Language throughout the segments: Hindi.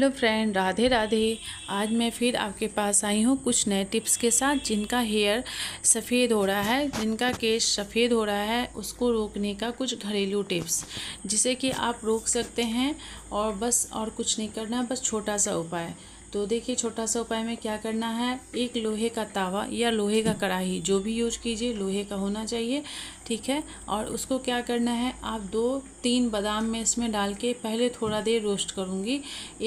हेलो फ्रेंड राधे राधे आज मैं फिर आपके पास आई हूँ कुछ नए टिप्स के साथ जिनका हेयर सफ़ेद हो रहा है जिनका केश सफ़ेद हो रहा है उसको रोकने का कुछ घरेलू टिप्स जिसे कि आप रोक सकते हैं और बस और कुछ नहीं करना बस छोटा सा उपाय तो देखिए छोटा सा उपाय में क्या करना है एक लोहे का तावा या लोहे का कढ़ाही जो भी यूज कीजिए लोहे का होना चाहिए ठीक है और उसको क्या करना है आप दो तीन बादाम में इसमें डाल के पहले थोड़ा देर रोस्ट करूँगी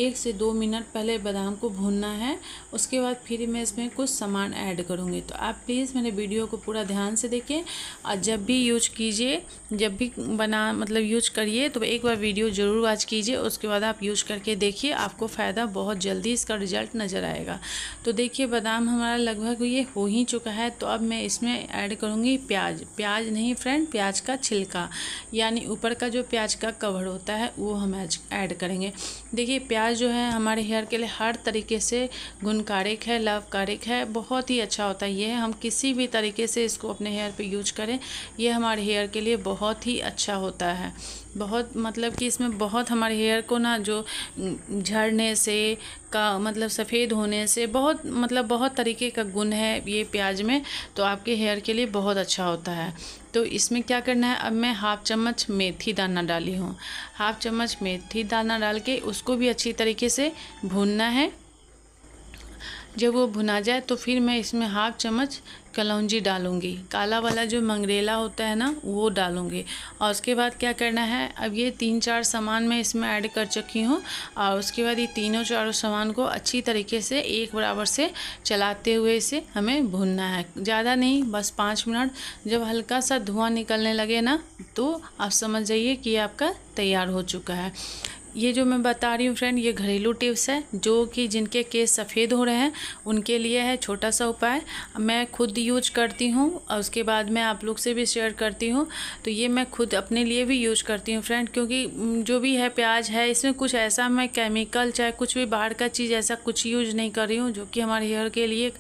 एक से दो मिनट पहले बादाम को भूनना है उसके बाद फिर मैं इसमें कुछ सामान ऐड करूँगी तो आप प्लीज़ मेरे वीडियो को पूरा ध्यान से देखें और जब भी यूज कीजिए जब भी बना मतलब यूज करिए तो एक बार वीडियो ज़रूर वॉच कीजिए उसके बाद आप यूज करके देखिए आपको फ़ायदा बहुत जल्दी इसका उसका रिजल्ट नज़र आएगा तो देखिए बादाम हमारा लगभग ये हो ही चुका है तो अब मैं इसमें ऐड करूँगी प्याज प्याज नहीं फ्रेंड प्याज का छिलका यानी ऊपर का जो प्याज का कवर होता है वो हम ऐड करेंगे देखिए प्याज जो है हमारे हेयर के लिए हर तरीके से गुणकारिक है लाभकारिक है बहुत ही अच्छा होता है ये हम किसी भी तरीके से इसको अपने हेयर पर यूज करें यह हमारे हेयर के लिए बहुत ही अच्छा होता है बहुत मतलब कि इसमें बहुत हमारे हेयर को ना जो झड़ने से का मतलब सफ़ेद होने से बहुत मतलब बहुत तरीके का गुण है ये प्याज में तो आपके हेयर के लिए बहुत अच्छा होता है तो इसमें क्या करना है अब मैं हाफ़ चम्मच मेथी दाना डाली हूँ हाफ़ चम्मच मेथी दाना डाल के उसको भी अच्छी तरीके से भूनना है जब वो भुना जाए तो फिर मैं इसमें हाफ चम्मच कलौंजी डालूँगी काला वाला जो मंगरेला होता है ना वो डालूँगी और उसके बाद क्या करना है अब ये तीन चार सामान मैं इसमें ऐड कर चुकी हूँ और उसके बाद ये तीनों चारों सामान को अच्छी तरीके से एक बराबर से चलाते हुए इसे हमें भुनना है ज़्यादा नहीं बस पाँच मिनट जब हल्का सा धुआं निकलने लगे ना तो आप समझ जाइए कि आपका तैयार हो चुका है ये जो मैं बता रही हूँ फ्रेंड ये घरेलू टिप्स है जो कि जिनके केस सफ़ेद हो रहे हैं उनके लिए है छोटा सा उपाय मैं खुद यूज करती हूँ और उसके बाद मैं आप लोग से भी शेयर करती हूँ तो ये मैं खुद अपने लिए भी यूज करती हूँ फ्रेंड क्योंकि जो भी है प्याज है इसमें कुछ ऐसा मैं केमिकल चाहे कुछ भी बाहर का चीज़ ऐसा कुछ यूज नहीं कर रही हूँ जो कि हमारे हेयर के लिए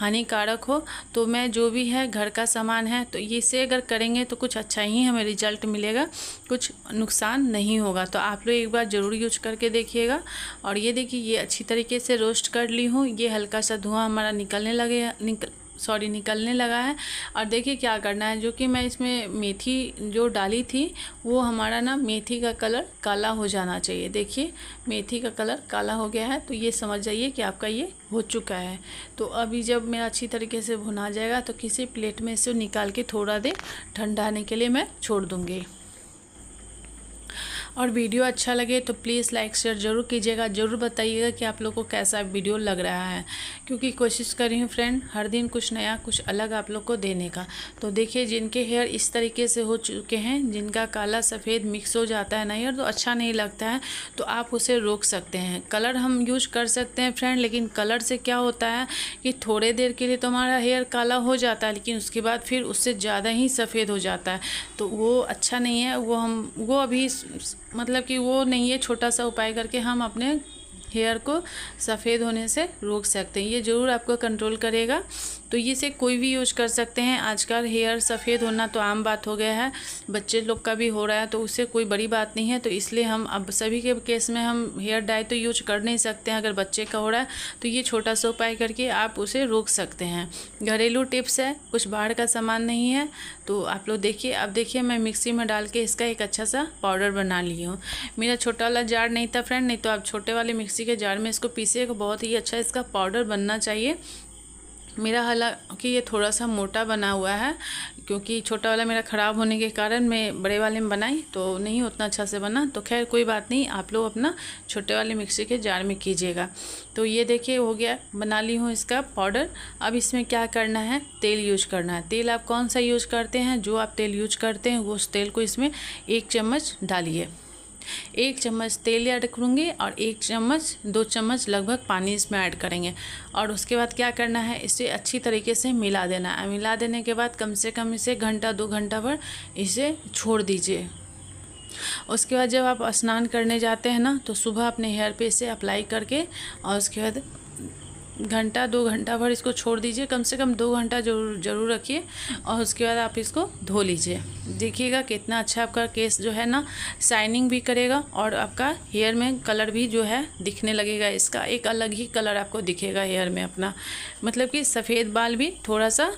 हानिकारक हो तो मैं जो भी है घर का सामान है तो इसे अगर करेंगे तो कुछ अच्छा ही हमें रिजल्ट मिलेगा कुछ नुकसान नहीं होगा तो आप लोग एक बार ज़रूर यूज करके देखिएगा और ये देखिए ये अच्छी तरीके से रोस्ट कर ली हूँ ये हल्का सा धुआं हमारा निकलने लगे निकल सॉरी निकलने लगा है और देखिए क्या करना है जो कि मैं इसमें मेथी जो डाली थी वो हमारा ना मेथी का कलर काला हो जाना चाहिए देखिए मेथी का कलर काला हो गया है तो ये समझ जाइए कि आपका ये हो चुका है तो अभी जब मेरा अच्छी तरीके से भुना जाएगा तो किसी प्लेट में इसे निकाल के थोड़ा देर ठंडाने के लिए मैं छोड़ दूँगी और वीडियो अच्छा लगे तो प्लीज़ लाइक शेयर ज़रूर कीजिएगा ज़रूर बताइएगा कि आप लोग को कैसा वीडियो लग रहा है क्योंकि कोशिश कर रही हूँ फ्रेंड हर दिन कुछ नया कुछ अलग आप लोग को देने का तो देखिए जिनके हेयर इस तरीके से हो चुके हैं जिनका काला सफ़ेद मिक्स हो जाता है ना हेयर तो अच्छा नहीं लगता है तो आप उसे रोक सकते हैं कलर हम यूज कर सकते हैं फ्रेंड लेकिन कलर से क्या होता है कि थोड़े देर के लिए तो हमारा हेयर काला हो जाता है लेकिन उसके बाद फिर उससे ज़्यादा ही सफ़ेद हो जाता है तो वो अच्छा नहीं है वो हम वो अभी मतलब कि वो नहीं है छोटा सा उपाय करके हम अपने हेयर को सफ़ेद होने से रोक सकते हैं ये ज़रूर आपको कंट्रोल करेगा तो ये से कोई भी यूज कर सकते हैं आजकल हेयर सफ़ेद होना तो आम बात हो गया है बच्चे लोग का भी हो रहा है तो उससे कोई बड़ी बात नहीं है तो इसलिए हम अब सभी के केस में हम हेयर डाई तो यूज कर नहीं सकते हैं अगर बच्चे का हो रहा है तो ये छोटा सा उपाय करके आप उसे रोक सकते हैं घरेलू टिप्स है कुछ बाहर का सामान नहीं है तो आप लोग देखिए अब देखिए मैं मिक्सी में डाल के इसका एक अच्छा सा पाउडर बना ली हूँ मेरा छोटा वाला जार नहीं था फ्रेंड नहीं तो आप छोटे वाले मिक्सी के जार में इसको पीसिएगा तो बहुत ही अच्छा इसका पाउडर बनना चाहिए मेरा हालांकि ये थोड़ा सा मोटा बना हुआ है क्योंकि छोटा वाला मेरा ख़राब होने के कारण मैं बड़े वाले में बनाई तो नहीं उतना अच्छा से बना तो खैर कोई बात नहीं आप लोग अपना छोटे वाले मिक्सी के जार में कीजिएगा तो ये देखिए हो गया बना ली हूँ इसका पाउडर अब इसमें क्या करना है तेल यूज़ करना है तेल आप कौन सा यूज़ करते हैं जो आप तेल यूज करते हैं उस तेल को इसमें एक चम्मच डालिए एक चम्मच तेल ऐड करूँगी और एक चम्मच दो चम्मच लगभग पानी इसमें ऐड करेंगे और उसके बाद क्या करना है इसे अच्छी तरीके से मिला देना है मिला देने के बाद कम से कम इसे घंटा दो घंटा भर इसे छोड़ दीजिए उसके बाद जब आप स्नान करने जाते हैं ना तो सुबह अपने हेयर पे इसे अप्लाई करके और उसके बाद घंटा दो घंटा भर इसको छोड़ दीजिए कम से कम दो घंटा जरूर जरूर रखिए और उसके बाद आप इसको धो लीजिए देखिएगा कितना अच्छा आपका केस जो है ना शाइनिंग भी करेगा और आपका हेयर में कलर भी जो है दिखने लगेगा इसका एक अलग ही कलर आपको दिखेगा हेयर में अपना मतलब कि सफ़ेद बाल भी थोड़ा सा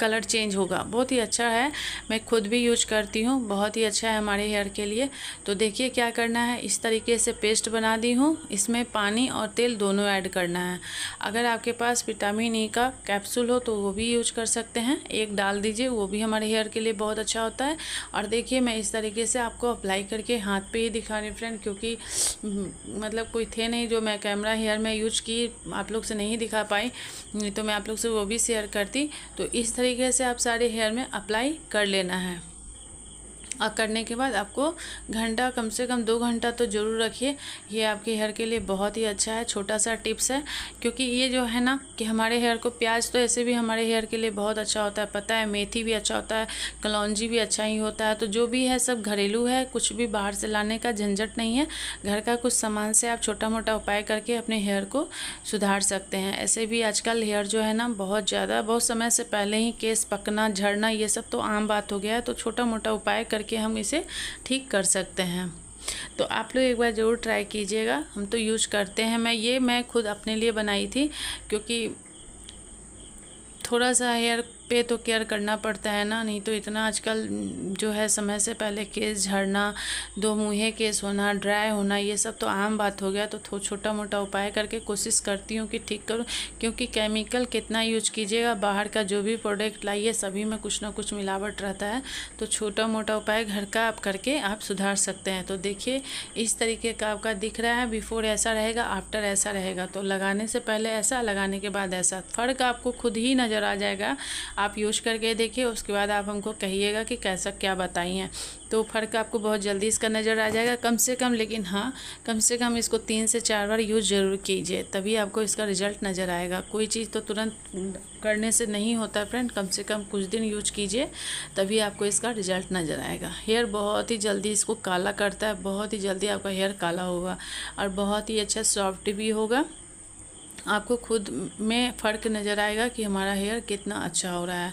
कलर चेंज होगा बहुत ही अच्छा है मैं खुद भी यूज करती हूँ बहुत ही अच्छा है हमारे हेयर के लिए तो देखिए क्या करना है इस तरीके से पेस्ट बना दी हूँ इसमें पानी और तेल दोनों ऐड करना है अगर आपके पास विटामिन ई का कैप्सूल हो तो वो भी यूज कर सकते हैं एक डाल दीजिए वो भी हमारे हेयर के लिए बहुत अच्छा होता है और देखिए मैं इस तरीके से आपको अप्लाई करके हाथ पे ही दिखा रही फ्रेंड क्योंकि हम्म, मतलब कोई थे नहीं जो मैं कैमरा हेयर में यूज की आप लोग से नहीं दिखा पाई तो मैं आप लोग से वो भी शेयर करती तो इस तरीके तरीके से आप सारे हेयर में अप्लाई कर लेना है और करने के बाद आपको घंटा कम से कम दो घंटा तो ज़रूर रखिए ये आपके हेयर के लिए बहुत ही अच्छा है छोटा सा टिप्स है क्योंकि ये जो है ना कि हमारे हेयर को प्याज तो ऐसे भी हमारे हेयर के लिए बहुत अच्छा होता है पता है मेथी भी अच्छा होता है कलौजी भी अच्छा ही होता है तो जो भी है सब घरेलू है कुछ भी बाहर से लाने का झंझट नहीं है घर का कुछ सामान से आप छोटा मोटा उपाय करके अपने हेयर को सुधार सकते हैं ऐसे भी आजकल हेयर जो है ना बहुत ज़्यादा बहुत समय से पहले ही केस पकना झड़ना ये सब तो आम बात हो गया है तो छोटा मोटा उपाय करके करके हम इसे ठीक कर सकते हैं तो आप लोग एक बार ज़रूर ट्राई कीजिएगा हम तो यूज़ करते हैं मैं ये मैं खुद अपने लिए बनाई थी क्योंकि थोड़ा सा हेयर पे तो केयर करना पड़ता है ना नहीं तो इतना आजकल जो है समय से पहले केस झड़ना दो मुँहे केस होना ड्राई होना ये सब तो आम बात हो गया तो छोटा मोटा उपाय करके कोशिश करती हूँ कि ठीक करूँ क्योंकि केमिकल कितना यूज कीजिएगा बाहर का जो भी प्रोडक्ट लाइए सभी में कुछ ना कुछ मिलावट रहता है तो छोटा मोटा उपाय घर का आप करके आप सुधार सकते हैं तो देखिए इस तरीके का आपका दिख रहा है बिफोर ऐसा रहेगा आफ्टर ऐसा रहेगा तो लगाने से पहले ऐसा लगाने के बाद ऐसा फ़र्क आपको खुद ही नज़र नज़र आ जाएगा आप यूज़ करके देखिए उसके बाद आप हमको कहिएगा कि कैसा क्या बताई हैं तो फ़र्क आपको बहुत जल्दी इसका नज़र आ जाएगा कम से कम लेकिन हाँ कम से कम इसको तीन से चार बार यूज़ ज़रूर कीजिए तभी आपको इसका रिज़ल्ट नज़र आएगा कोई चीज़ तो तुरंत करने से नहीं होता फ्रेंड कम से कम कुछ दिन यूज कीजिए तभी आपको इसका रिजल्ट नज़र आएगा हेयर बहुत ही जल्दी इसको काला करता है बहुत ही जल्दी आपका हेयर काला होगा और बहुत ही अच्छा सॉफ्ट भी होगा आपको खुद में फ़र्क नज़र आएगा कि हमारा हेयर कितना अच्छा हो रहा है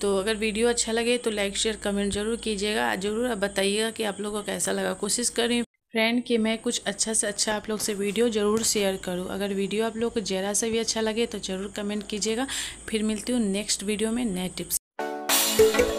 तो अगर वीडियो अच्छा लगे तो लाइक शेयर कमेंट ज़रूर कीजिएगा ज़रूर आप बताइएगा कि आप लोगों को कैसा लगा कोशिश करें फ्रेंड कि मैं कुछ अच्छा से अच्छा आप लोग से वीडियो ज़रूर शेयर करूं अगर वीडियो आप लोग को ज़रा से भी अच्छा लगे तो ज़रूर कमेंट कीजिएगा फिर मिलती हूँ नेक्स्ट वीडियो में नए टिप्स